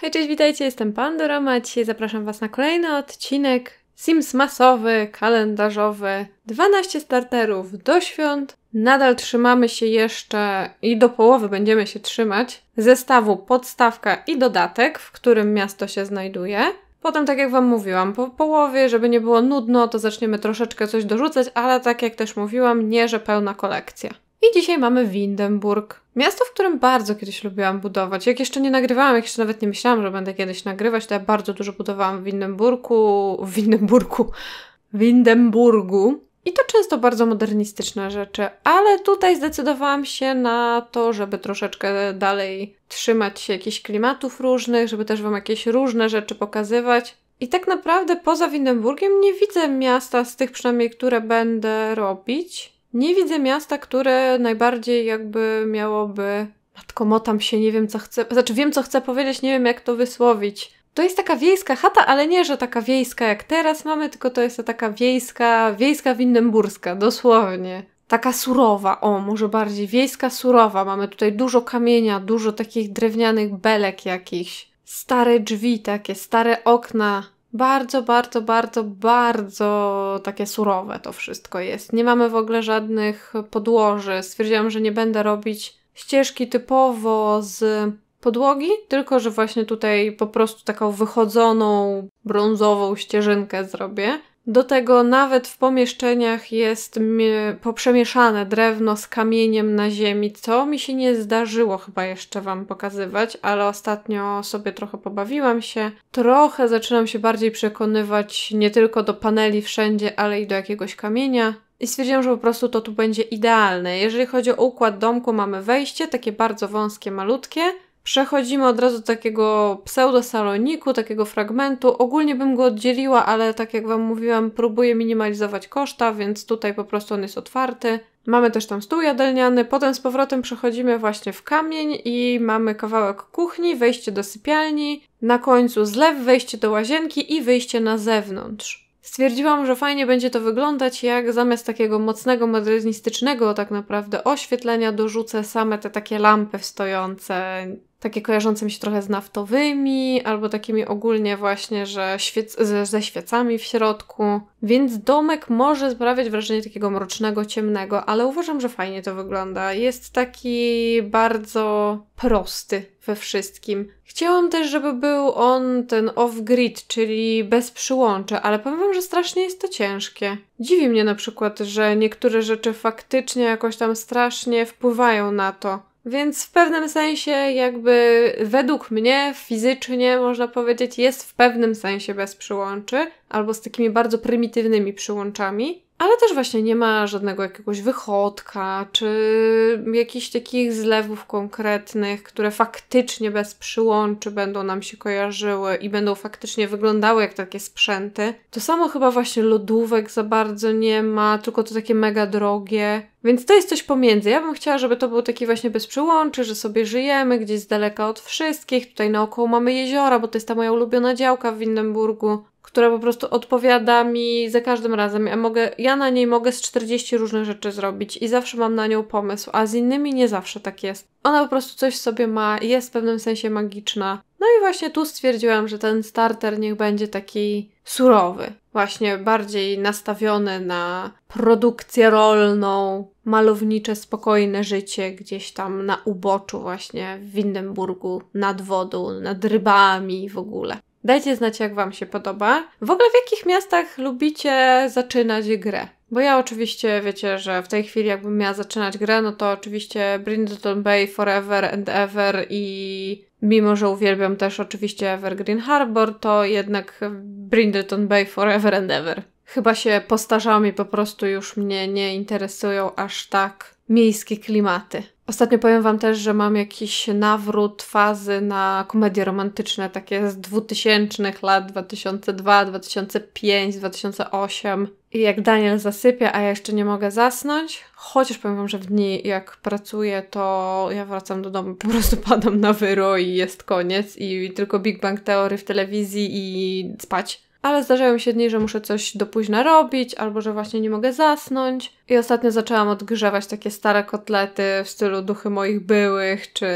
Hej, cześć, witajcie, jestem Pandora Dzisiaj zapraszam Was na kolejny odcinek Sims masowy, kalendarzowy. 12 starterów do świąt. Nadal trzymamy się jeszcze i do połowy będziemy się trzymać zestawu podstawka i dodatek, w którym miasto się znajduje. Potem, tak jak Wam mówiłam, po połowie, żeby nie było nudno, to zaczniemy troszeczkę coś dorzucać, ale tak jak też mówiłam, nie, że pełna kolekcja. I dzisiaj mamy Windenburg. Miasto, w którym bardzo kiedyś lubiłam budować. Jak jeszcze nie nagrywałam, jak jeszcze nawet nie myślałam, że będę kiedyś nagrywać, to ja bardzo dużo budowałam w Windenburgu. W Windenburgu. W Windenburgu. I to często bardzo modernistyczne rzeczy, ale tutaj zdecydowałam się na to, żeby troszeczkę dalej trzymać się jakichś klimatów różnych, żeby też Wam jakieś różne rzeczy pokazywać. I tak naprawdę poza Windenburgiem nie widzę miasta z tych przynajmniej, które będę robić. Nie widzę miasta, które najbardziej jakby miałoby. Matko, motam się, nie wiem co chcę. Znaczy, wiem co chcę powiedzieć, nie wiem jak to wysłowić. To jest taka wiejska chata, ale nie, że taka wiejska jak teraz mamy, tylko to jest ta taka wiejska, wiejska windemburska, dosłownie. Taka surowa, o, może bardziej wiejska surowa. Mamy tutaj dużo kamienia, dużo takich drewnianych belek jakichś. Stare drzwi takie, stare okna, bardzo, bardzo, bardzo, bardzo takie surowe to wszystko jest. Nie mamy w ogóle żadnych podłoży. Stwierdziłam, że nie będę robić ścieżki typowo z podłogi, tylko że właśnie tutaj po prostu taką wychodzoną brązową ścieżynkę zrobię. Do tego nawet w pomieszczeniach jest poprzemieszane drewno z kamieniem na ziemi, co mi się nie zdarzyło chyba jeszcze Wam pokazywać, ale ostatnio sobie trochę pobawiłam się. Trochę zaczynam się bardziej przekonywać nie tylko do paneli wszędzie, ale i do jakiegoś kamienia. I stwierdziłam, że po prostu to tu będzie idealne. Jeżeli chodzi o układ domku, mamy wejście, takie bardzo wąskie, malutkie. Przechodzimy od razu do takiego pseudosaloniku, takiego fragmentu. Ogólnie bym go oddzieliła, ale tak jak Wam mówiłam, próbuję minimalizować koszta, więc tutaj po prostu on jest otwarty. Mamy też tam stół jadalniany, potem z powrotem przechodzimy właśnie w kamień i mamy kawałek kuchni, wejście do sypialni, na końcu zlew, wejście do łazienki i wyjście na zewnątrz. Stwierdziłam, że fajnie będzie to wyglądać, jak zamiast takiego mocnego, modernistycznego tak naprawdę oświetlenia dorzucę same te takie lampy stojące, takie kojarzące mi się trochę z naftowymi, albo takimi ogólnie właśnie, że świec, ze, ze świecami w środku. Więc domek może sprawiać wrażenie takiego mrocznego, ciemnego, ale uważam, że fajnie to wygląda. Jest taki bardzo prosty we wszystkim. Chciałam też, żeby był on ten off-grid, czyli bez przyłącza, ale powiem wam, że strasznie jest to ciężkie. Dziwi mnie na przykład, że niektóre rzeczy faktycznie jakoś tam strasznie wpływają na to więc w pewnym sensie, jakby według mnie, fizycznie można powiedzieć, jest w pewnym sensie bez przyłączy, albo z takimi bardzo prymitywnymi przyłączami, ale też właśnie nie ma żadnego jakiegoś wychodka, czy jakichś takich zlewów konkretnych, które faktycznie bez przyłączy będą nam się kojarzyły i będą faktycznie wyglądały jak takie sprzęty. To samo chyba właśnie lodówek za bardzo nie ma, tylko to takie mega drogie. Więc to jest coś pomiędzy. Ja bym chciała, żeby to był taki właśnie bez przyłączy, że sobie żyjemy gdzieś z daleka od wszystkich. Tutaj naokoło mamy jeziora, bo to jest ta moja ulubiona działka w Windenburgu która po prostu odpowiada mi za każdym razem. Ja, mogę, ja na niej mogę z 40 różnych rzeczy zrobić i zawsze mam na nią pomysł, a z innymi nie zawsze tak jest. Ona po prostu coś w sobie ma, jest w pewnym sensie magiczna. No i właśnie tu stwierdziłam, że ten starter niech będzie taki surowy, właśnie bardziej nastawiony na produkcję rolną, malownicze, spokojne życie gdzieś tam na uboczu, właśnie w Windenburgu, nad wodą, nad rybami w ogóle. Dajcie znać, jak Wam się podoba. W ogóle w jakich miastach lubicie zaczynać grę? Bo ja oczywiście, wiecie, że w tej chwili jakbym miała zaczynać grę, no to oczywiście Brindleton Bay forever and ever i mimo, że uwielbiam też oczywiście Evergreen Harbor, to jednak Brindleton Bay forever and ever. Chyba się postarzałam i po prostu już mnie nie interesują aż tak miejskie klimaty. Ostatnio powiem Wam też, że mam jakiś nawrót fazy na komedie romantyczne, takie z 2000 lat, 2002, 2005, 2008. I jak Daniel zasypia, a ja jeszcze nie mogę zasnąć, chociaż powiem Wam, że w dni jak pracuję, to ja wracam do domu, po prostu padam na wyro i jest koniec i tylko Big Bang Theory w telewizji i spać ale zdarzają się dni, że muszę coś do późna robić, albo że właśnie nie mogę zasnąć. I ostatnio zaczęłam odgrzewać takie stare kotlety w stylu duchy moich byłych, czy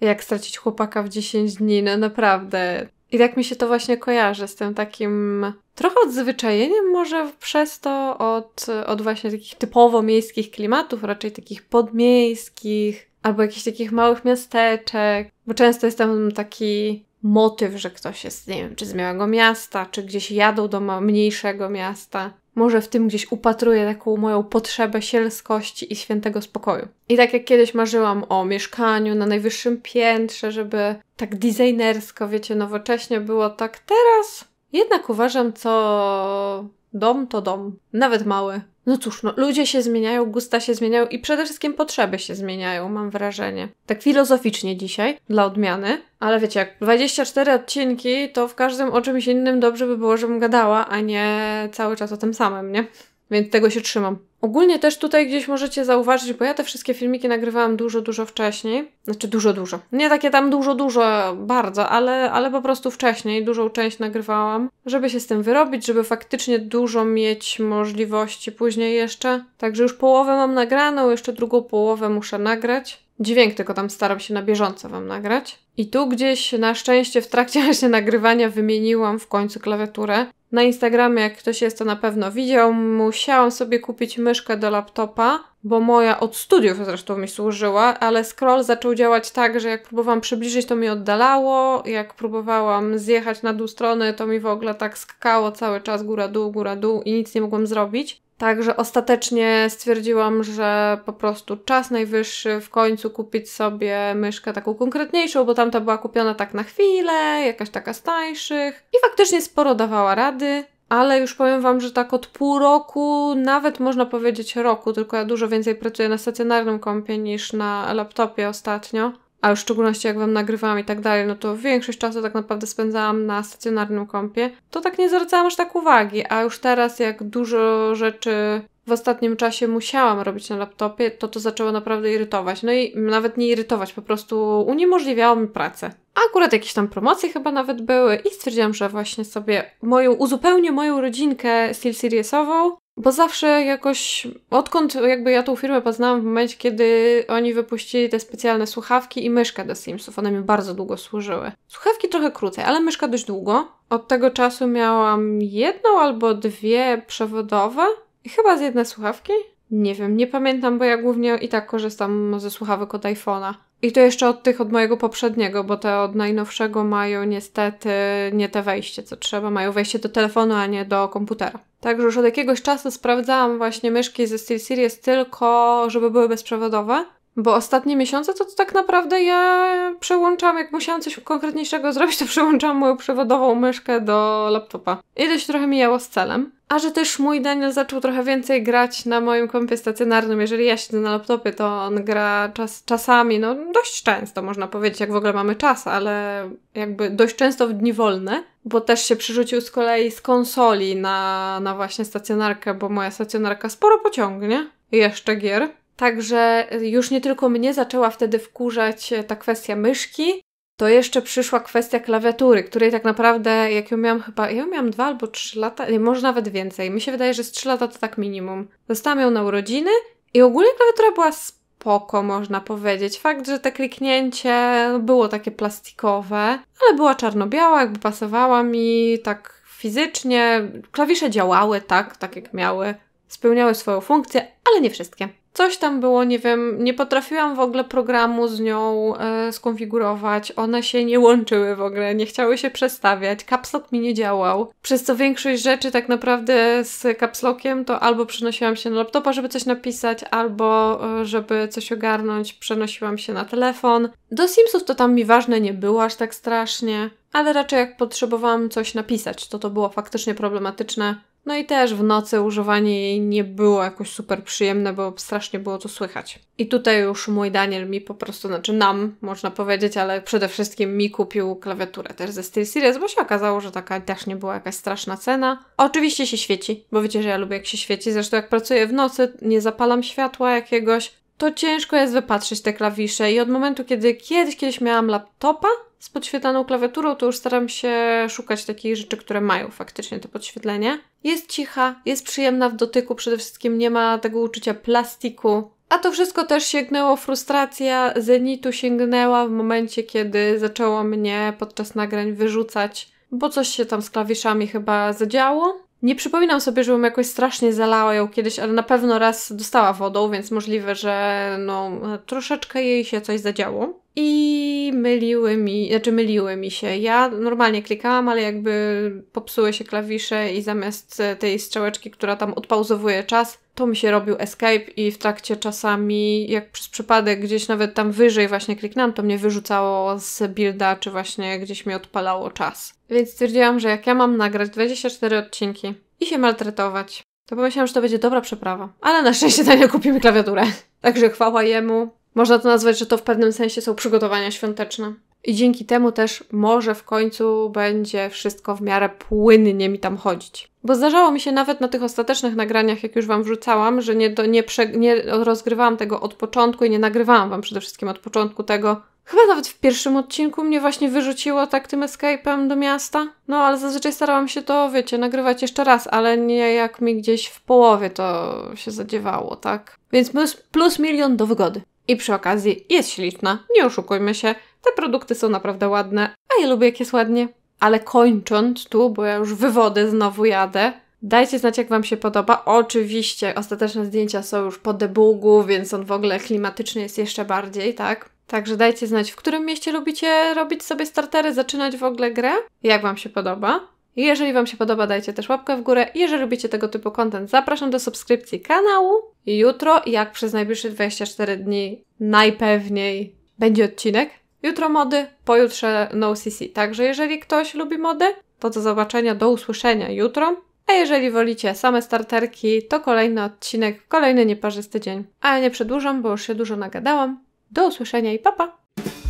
jak stracić chłopaka w 10 dni, no naprawdę. I tak mi się to właśnie kojarzy z tym takim trochę odzwyczajeniem może przez to od, od właśnie takich typowo miejskich klimatów, raczej takich podmiejskich, albo jakichś takich małych miasteczek, bo często jestem taki motyw, że ktoś jest, nie wiem, czy z małego miasta, czy gdzieś jadą do mniejszego miasta. Może w tym gdzieś upatruję taką moją potrzebę sielskości i świętego spokoju. I tak jak kiedyś marzyłam o mieszkaniu na najwyższym piętrze, żeby tak designersko, wiecie, nowocześnie było, tak teraz jednak uważam, co dom to dom, nawet mały. No cóż, no, ludzie się zmieniają, gusta się zmieniają i przede wszystkim potrzeby się zmieniają, mam wrażenie. Tak filozoficznie dzisiaj, dla odmiany, ale wiecie, jak 24 odcinki, to w każdym o czymś innym dobrze by było, żebym gadała, a nie cały czas o tym samym, nie? Więc tego się trzymam. Ogólnie też tutaj gdzieś możecie zauważyć, bo ja te wszystkie filmiki nagrywałam dużo, dużo wcześniej. Znaczy dużo, dużo. Nie takie tam dużo, dużo, bardzo, ale, ale po prostu wcześniej dużą część nagrywałam, żeby się z tym wyrobić, żeby faktycznie dużo mieć możliwości później jeszcze. Także już połowę mam nagraną, jeszcze drugą połowę muszę nagrać. Dźwięk tylko tam staram się na bieżąco Wam nagrać. I tu gdzieś na szczęście w trakcie właśnie nagrywania wymieniłam w końcu klawiaturę, na Instagramie, jak ktoś jest, to na pewno widział. Musiałam sobie kupić myszkę do laptopa, bo moja od studiów zresztą mi służyła, ale scroll zaczął działać tak, że jak próbowałam przybliżyć, to mi oddalało. Jak próbowałam zjechać na dół strony, to mi w ogóle tak skakało cały czas góra-dół, góra-dół i nic nie mogłam zrobić. Także ostatecznie stwierdziłam, że po prostu czas najwyższy w końcu kupić sobie myszkę taką konkretniejszą, bo tamta była kupiona tak na chwilę, jakaś taka z tańszych i faktycznie sporo dawała rady. Ale już powiem Wam, że tak od pół roku, nawet można powiedzieć roku, tylko ja dużo więcej pracuję na stacjonarnym kompie niż na laptopie ostatnio a już w szczególności jak wam nagrywałam i tak dalej, no to większość czasu tak naprawdę spędzałam na stacjonarnym kompie, to tak nie zwracałam aż tak uwagi, a już teraz jak dużo rzeczy w ostatnim czasie musiałam robić na laptopie, to to zaczęło naprawdę irytować. No i nawet nie irytować, po prostu uniemożliwiało mi pracę. akurat jakieś tam promocje chyba nawet były i stwierdziłam, że właśnie sobie moją, uzupełnię moją rodzinkę SteelSeriesową bo zawsze jakoś, odkąd jakby ja tą firmę poznałam w momencie, kiedy oni wypuścili te specjalne słuchawki i myszkę do Simsów, one mi bardzo długo służyły. Słuchawki trochę krócej, ale myszka dość długo. Od tego czasu miałam jedną albo dwie przewodowe i chyba z jednej słuchawki. Nie wiem, nie pamiętam, bo ja głównie i tak korzystam ze słuchawek od iPhone'a. I to jeszcze od tych od mojego poprzedniego, bo te od najnowszego mają niestety nie te wejście, co trzeba. Mają wejście do telefonu, a nie do komputera. Także już od jakiegoś czasu sprawdzałam właśnie myszki ze SteelSeries tylko, żeby były bezprzewodowe. Bo ostatnie miesiące to, to tak naprawdę ja przełączam, jak musiałam coś konkretniejszego zrobić, to przełączam moją przewodową myszkę do laptopa. I to się trochę mijało z celem. A że też mój Daniel zaczął trochę więcej grać na moim kompie stacjonarnym. Jeżeli ja siedzę na laptopie, to on gra czas, czasami, no dość często można powiedzieć, jak w ogóle mamy czas, ale jakby dość często w dni wolne, bo też się przerzucił z kolei z konsoli na, na właśnie stacjonarkę, bo moja stacjonarka sporo pociągnie jeszcze gier. Także już nie tylko mnie zaczęła wtedy wkurzać ta kwestia myszki, to jeszcze przyszła kwestia klawiatury, której tak naprawdę, jak ją miałam chyba, ja miałam dwa albo trzy lata, nie, może nawet więcej. Mi się wydaje, że z trzy lata to tak minimum. Dostałam ją na urodziny i ogólnie klawiatura była spoko, można powiedzieć. Fakt, że te kliknięcie było takie plastikowe, ale była czarno-biała, jakby pasowała mi tak fizycznie. Klawisze działały tak, tak jak miały spełniały swoją funkcję, ale nie wszystkie. Coś tam było, nie wiem, nie potrafiłam w ogóle programu z nią e, skonfigurować, one się nie łączyły w ogóle, nie chciały się przestawiać, capslock mi nie działał, przez co większość rzeczy tak naprawdę z capslockiem to albo przenosiłam się na laptopa, żeby coś napisać, albo e, żeby coś ogarnąć, przenosiłam się na telefon. Do Simsów to tam mi ważne nie było aż tak strasznie, ale raczej jak potrzebowałam coś napisać, to to było faktycznie problematyczne, no i też w nocy używanie jej nie było jakoś super przyjemne, bo strasznie było to słychać. I tutaj już mój Daniel mi po prostu, znaczy nam, można powiedzieć, ale przede wszystkim mi kupił klawiaturę też ze SteelSeries, bo się okazało, że taka też nie była jakaś straszna cena. Oczywiście się świeci, bo wiecie, że ja lubię jak się świeci, zresztą jak pracuję w nocy, nie zapalam światła jakiegoś, to ciężko jest wypatrzeć te klawisze i od momentu, kiedy kiedyś, kiedyś miałam laptopa z podświetlaną klawiaturą, to już staram się szukać takich rzeczy, które mają faktycznie to podświetlenie. Jest cicha, jest przyjemna w dotyku, przede wszystkim nie ma tego uczucia plastiku, a to wszystko też sięgnęło, frustracja zenitu sięgnęła w momencie, kiedy zaczęło mnie podczas nagrań wyrzucać, bo coś się tam z klawiszami chyba zadziało. Nie przypominam sobie, żebym jakoś strasznie zalała ją kiedyś, ale na pewno raz dostała wodą, więc możliwe, że no, troszeczkę jej się coś zadziało. I myliły mi, znaczy myliły mi się. Ja normalnie klikałam, ale jakby popsuły się klawisze i zamiast tej strzałeczki, która tam odpauzowuje czas, to mi się robił escape i w trakcie czasami, jak przez przypadek gdzieś nawet tam wyżej właśnie kliknęłam, to mnie wyrzucało z builda, czy właśnie gdzieś mi odpalało czas. Więc stwierdziłam, że jak ja mam nagrać 24 odcinki i się maltretować, to pomyślałam, że to będzie dobra przeprawa. Ale na szczęście za nie kupimy klawiaturę. Także chwała jemu. Można to nazwać, że to w pewnym sensie są przygotowania świąteczne i dzięki temu też może w końcu będzie wszystko w miarę płynnie mi tam chodzić. Bo zdarzało mi się nawet na tych ostatecznych nagraniach, jak już Wam wrzucałam, że nie, do, nie, prze, nie rozgrywałam tego od początku i nie nagrywałam Wam przede wszystkim od początku tego. Chyba nawet w pierwszym odcinku mnie właśnie wyrzuciło tak tym escape'em do miasta. No ale zazwyczaj starałam się to, wiecie, nagrywać jeszcze raz, ale nie jak mi gdzieś w połowie to się zadziewało, tak? Więc plus, plus milion do wygody. I przy okazji jest śliczna, nie oszukujmy się. Te produkty są naprawdę ładne, a ja lubię jak jest ładnie. Ale kończąc tu, bo ja już wywody znowu jadę, Dajcie znać, jak Wam się podoba. Oczywiście ostateczne zdjęcia są już po debugu, więc on w ogóle klimatyczny jest jeszcze bardziej, tak? Także dajcie znać, w którym mieście lubicie robić sobie startery, zaczynać w ogóle grę, jak Wam się podoba. Jeżeli Wam się podoba, dajcie też łapkę w górę. Jeżeli lubicie tego typu content, zapraszam do subskrypcji kanału. Jutro, jak przez najbliższe 24 dni, najpewniej będzie odcinek jutro mody, pojutrze no CC. Także jeżeli ktoś lubi mody, to do zobaczenia, do usłyszenia jutro. A jeżeli wolicie same starterki, to kolejny odcinek, kolejny nieparzysty dzień. A ja nie przedłużam, bo już się dużo nagadałam. Do usłyszenia i papa! Pa.